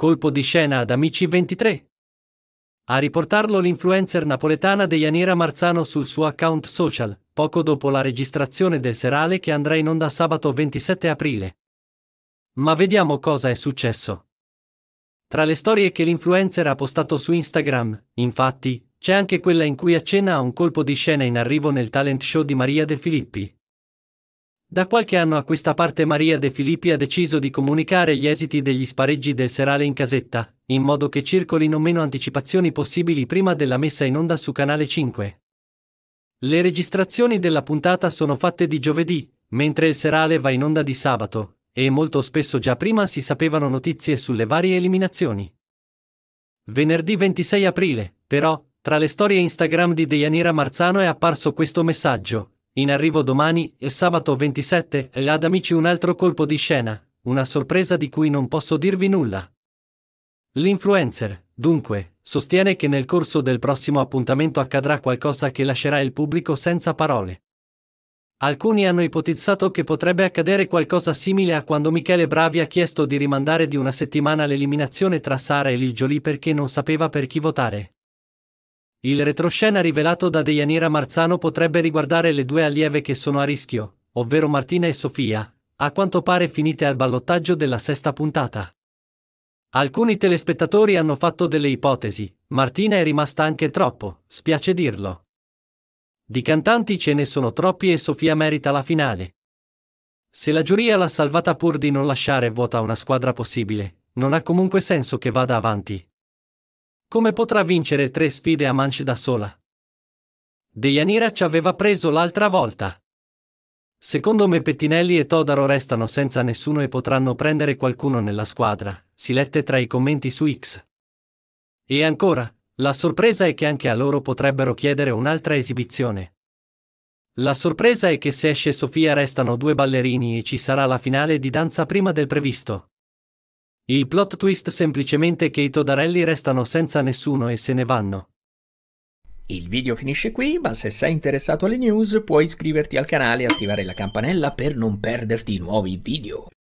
Colpo di scena ad Amici 23. A riportarlo l'influencer napoletana Deianira Marzano sul suo account social, poco dopo la registrazione del serale che andrà in onda sabato 27 aprile. Ma vediamo cosa è successo. Tra le storie che l'influencer ha postato su Instagram, infatti, c'è anche quella in cui accenna a un colpo di scena in arrivo nel talent show di Maria De Filippi, da qualche anno a questa parte Maria De Filippi ha deciso di comunicare gli esiti degli spareggi del serale in casetta, in modo che circolino meno anticipazioni possibili prima della messa in onda su Canale 5. Le registrazioni della puntata sono fatte di giovedì, mentre il serale va in onda di sabato, e molto spesso già prima si sapevano notizie sulle varie eliminazioni. Venerdì 26 aprile, però, tra le storie Instagram di Deianira Marzano è apparso questo messaggio, in arrivo domani e sabato 27 e ad amici un altro colpo di scena, una sorpresa di cui non posso dirvi nulla. L'influencer, dunque, sostiene che nel corso del prossimo appuntamento accadrà qualcosa che lascerà il pubblico senza parole. Alcuni hanno ipotizzato che potrebbe accadere qualcosa simile a quando Michele Bravi ha chiesto di rimandare di una settimana l'eliminazione tra Sara e Ligioli perché non sapeva per chi votare. Il retroscena rivelato da Deianira Marzano potrebbe riguardare le due allieve che sono a rischio, ovvero Martina e Sofia, a quanto pare finite al ballottaggio della sesta puntata. Alcuni telespettatori hanno fatto delle ipotesi, Martina è rimasta anche troppo, spiace dirlo. Di cantanti ce ne sono troppi e Sofia merita la finale. Se la giuria l'ha salvata pur di non lasciare vuota una squadra possibile, non ha comunque senso che vada avanti, come potrà vincere tre sfide a manche da sola? Deianira ci aveva preso l'altra volta. Secondo me Pettinelli e Todaro restano senza nessuno e potranno prendere qualcuno nella squadra, si lette tra i commenti su X. E ancora, la sorpresa è che anche a loro potrebbero chiedere un'altra esibizione. La sorpresa è che se esce Sofia restano due ballerini e ci sarà la finale di danza prima del previsto. I plot twist semplicemente che i Todarelli restano senza nessuno e se ne vanno. Il video finisce qui, ma se sei interessato alle news puoi iscriverti al canale e attivare la campanella per non perderti nuovi video.